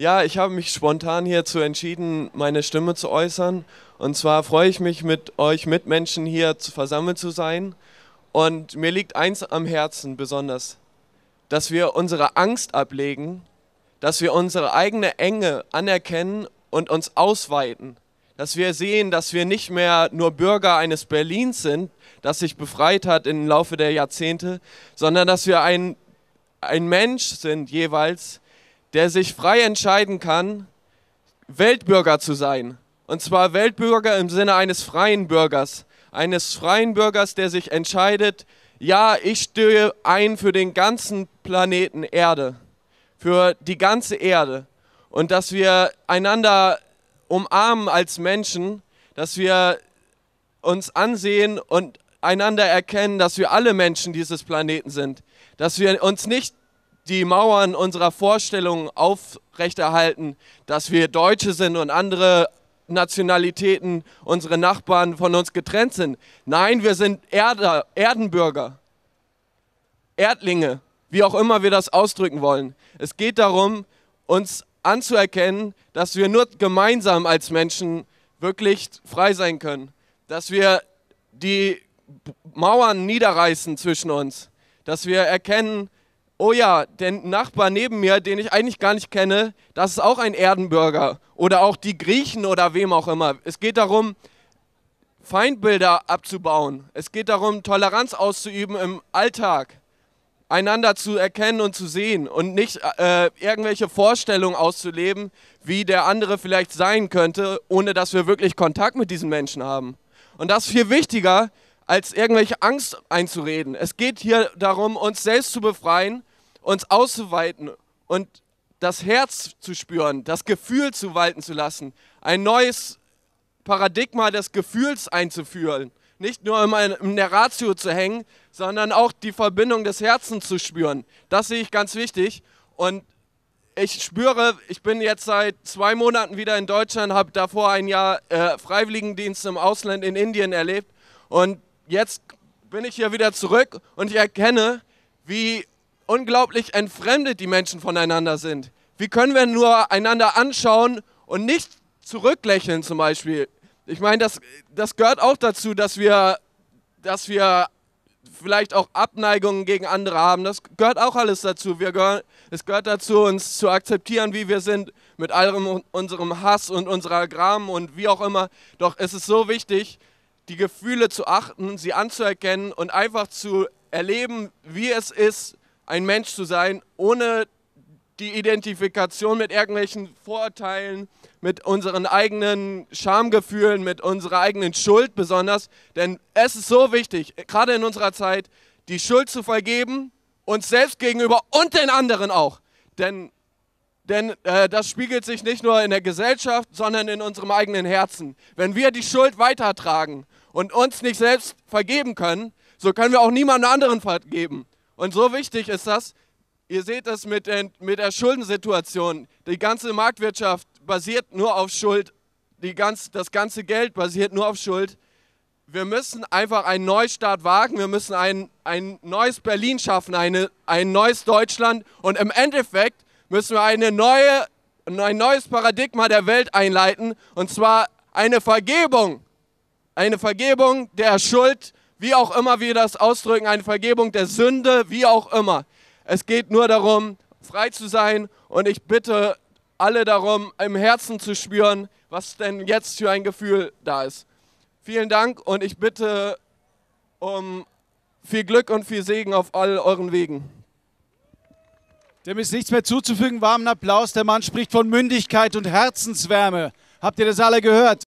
Ja, ich habe mich spontan hierzu entschieden, meine Stimme zu äußern. Und zwar freue ich mich, mit euch Mitmenschen hier versammelt zu sein. Und mir liegt eins am Herzen besonders, dass wir unsere Angst ablegen, dass wir unsere eigene Enge anerkennen und uns ausweiten. Dass wir sehen, dass wir nicht mehr nur Bürger eines Berlins sind, das sich befreit hat im Laufe der Jahrzehnte, sondern dass wir ein, ein Mensch sind jeweils, der sich frei entscheiden kann, Weltbürger zu sein. Und zwar Weltbürger im Sinne eines freien Bürgers. Eines freien Bürgers, der sich entscheidet, ja, ich stehe ein für den ganzen Planeten Erde, für die ganze Erde. Und dass wir einander umarmen als Menschen, dass wir uns ansehen und einander erkennen, dass wir alle Menschen dieses Planeten sind. Dass wir uns nicht die Mauern unserer Vorstellungen aufrechterhalten, dass wir Deutsche sind und andere Nationalitäten, unsere Nachbarn von uns getrennt sind. Nein, wir sind Erder, Erdenbürger, Erdlinge, wie auch immer wir das ausdrücken wollen. Es geht darum, uns anzuerkennen, dass wir nur gemeinsam als Menschen wirklich frei sein können, dass wir die Mauern niederreißen zwischen uns, dass wir erkennen, oh ja, der Nachbar neben mir, den ich eigentlich gar nicht kenne, das ist auch ein Erdenbürger oder auch die Griechen oder wem auch immer. Es geht darum, Feindbilder abzubauen. Es geht darum, Toleranz auszuüben im Alltag, einander zu erkennen und zu sehen und nicht äh, irgendwelche Vorstellungen auszuleben, wie der andere vielleicht sein könnte, ohne dass wir wirklich Kontakt mit diesen Menschen haben. Und das ist viel wichtiger, als irgendwelche Angst einzureden. Es geht hier darum, uns selbst zu befreien uns auszuweiten und das Herz zu spüren, das Gefühl zu walten zu lassen, ein neues Paradigma des Gefühls einzuführen, nicht nur in der Ratio zu hängen, sondern auch die Verbindung des Herzens zu spüren. Das sehe ich ganz wichtig und ich spüre, ich bin jetzt seit zwei Monaten wieder in Deutschland, habe davor ein Jahr äh, Freiwilligendienst im Ausland in Indien erlebt und jetzt bin ich hier wieder zurück und ich erkenne, wie unglaublich entfremdet die Menschen voneinander sind. Wie können wir nur einander anschauen und nicht zurücklächeln zum Beispiel? Ich meine, das, das gehört auch dazu, dass wir, dass wir vielleicht auch Abneigungen gegen andere haben. Das gehört auch alles dazu. Wir gehör, es gehört dazu, uns zu akzeptieren, wie wir sind, mit allem unserem Hass und unserer Gram und wie auch immer. Doch es ist so wichtig, die Gefühle zu achten, sie anzuerkennen und einfach zu erleben, wie es ist, ein Mensch zu sein, ohne die Identifikation mit irgendwelchen Vorurteilen, mit unseren eigenen Schamgefühlen, mit unserer eigenen Schuld besonders. Denn es ist so wichtig, gerade in unserer Zeit, die Schuld zu vergeben, uns selbst gegenüber und den anderen auch. Denn, denn äh, das spiegelt sich nicht nur in der Gesellschaft, sondern in unserem eigenen Herzen. Wenn wir die Schuld weitertragen und uns nicht selbst vergeben können, so können wir auch niemandem anderen vergeben. Und so wichtig ist das, ihr seht das mit, mit der Schuldensituation. Die ganze Marktwirtschaft basiert nur auf Schuld. Die ganz, das ganze Geld basiert nur auf Schuld. Wir müssen einfach einen Neustart wagen. Wir müssen ein, ein neues Berlin schaffen, eine, ein neues Deutschland. Und im Endeffekt müssen wir eine neue, ein neues Paradigma der Welt einleiten. Und zwar eine Vergebung. Eine Vergebung der Schuld wie auch immer wir das ausdrücken, eine Vergebung der Sünde, wie auch immer. Es geht nur darum, frei zu sein und ich bitte alle darum, im Herzen zu spüren, was denn jetzt für ein Gefühl da ist. Vielen Dank und ich bitte um viel Glück und viel Segen auf all euren Wegen. Dem ist nichts mehr zuzufügen. Warmen Applaus. Der Mann spricht von Mündigkeit und Herzenswärme. Habt ihr das alle gehört?